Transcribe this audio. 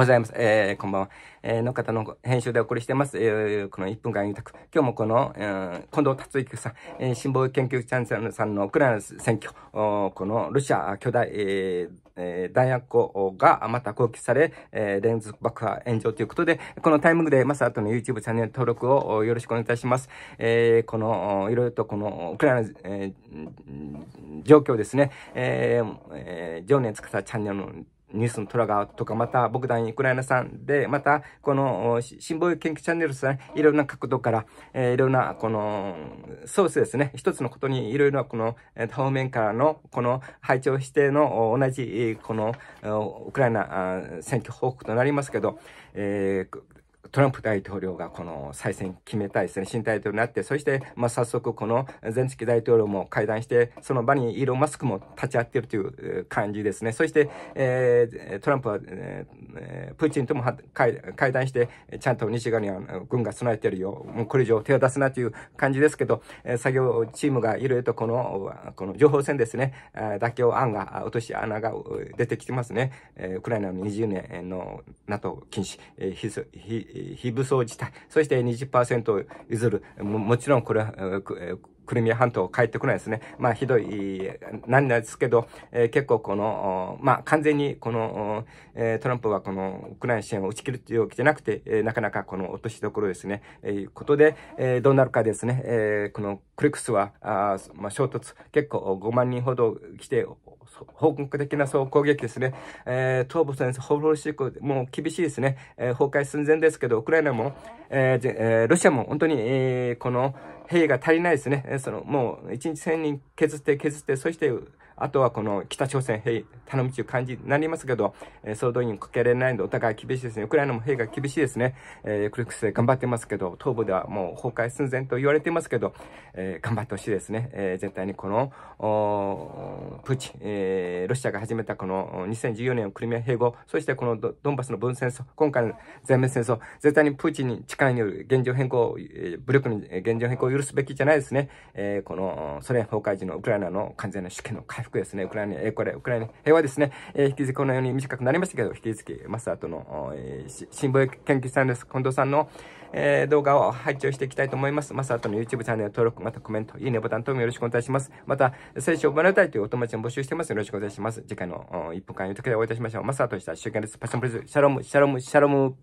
ございます。えー、こんばんは。えー、の方の編集でお送りしてます。えー、この1分間委託。今日もこの、えー、近藤達之さん、えー、新聞研究チャンネルさんのウクライナ選挙、このロシア巨大、えーえー、弾薬庫がまた攻撃され、えー、連続爆破炎上ということで、このタイミングでまさとの YouTube チャンネル登録をよろしくお願いいたします。えー、この、いろいろとこのウクライナ、えー、状況ですね、えーえー、情熱かさチャンネルのニュースのトラガーとか、また、僕団ウクライナさんで、また、この、新聞研究チャンネルさん、いろんな角度から、えー、いろんな、この、ソースですね、一つのことにいろいろな、この、多面からの、この、配置をしての、同じ、この、ウクライナ選挙報告となりますけど、えートランプ大統領がこの再選決めたいですね、新大統領になって、そして、まあ、早速このゼンスキー大統領も会談して、その場にイーロン・マスクも立ち会っているという感じですね。そして、えー、トランプは、えー、プーチンとも会談して、ちゃんと西側には軍が備えているよ、もうこれ以上手を出すなという感じですけど、作業チームがいろいろとこの、この情報戦ですね、妥協案が、落とし穴が出てきてますね。ウクライナの20年の NATO 禁止、非武装地帯、そして20%譲るも、もちろんこれは、クリミア半島帰ってこないですね。まあ、ひどい、なんですけど、えー、結構この、まあ、完全にこの、えー、トランプはこのウクライナ支援を打ち切るというわけじゃなくて、えー、なかなかこの落としどころですね、えいうことで、えどうなるかですね、えこのクリックスは、あまあ、衝突、結構5万人ほど来て、報告的な総攻撃ですね、え東部戦争、報ロシック、もう厳しいですね、え崩壊寸前ですけど、ウクライナも、えーえー、ロシアも本当に、えー、この兵が足りないですね。その、もう、一日千人削って削って、そして、あとはこの北朝鮮兵、頼みう感じになりますけど、えー、総動員かけられないので、お互い厳しいですね。ウクライナも兵が厳しいですね。えー、クルクスで頑張ってますけど、東部ではもう崩壊寸前と言われてますけど、えー、頑張ってほしいですね。えー、全体にこの、プーチン、えー、ロシアが始めたこの2014年のクリミア併合、そしてこのドンバスの分戦争、今回の全面戦争、絶対にプーチンに力による現状変更、え武力の現状変更を許すべきじゃないですね。えー、このソ連崩壊時のウクライナの完全な主権の回復福ですね、ウクライナ、えー、これ、ウクライナ平和ですね、えー、引き続きこのように短くなりましたけど、引き続きマスターとの、えー、新聞研究さんです、近藤さんの、えー、動画を拝聴していきたいと思います。マスターとの YouTube チャンネル登録、またコメント、いいねボタン等もよろしくお願いします。また、聖書をバびたいというお友達も募集してます。よろしくお願いします。次回の1分間ゆときでお会いいたしましょう。マスターとした集会です。パッションプレズ、シャロム、シャロム、シャロム。